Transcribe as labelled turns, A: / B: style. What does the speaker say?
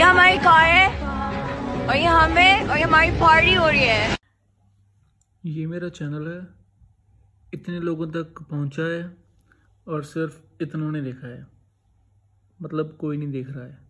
A: ये हमारी कार है और ये हमें और ये हमारी पार्टी हो रही है
B: ये मेरा चैनल है इतने लोगों तक पहुंचा है और सिर्फ इतनों ने देखा है मतलब कोई नहीं देख रहा है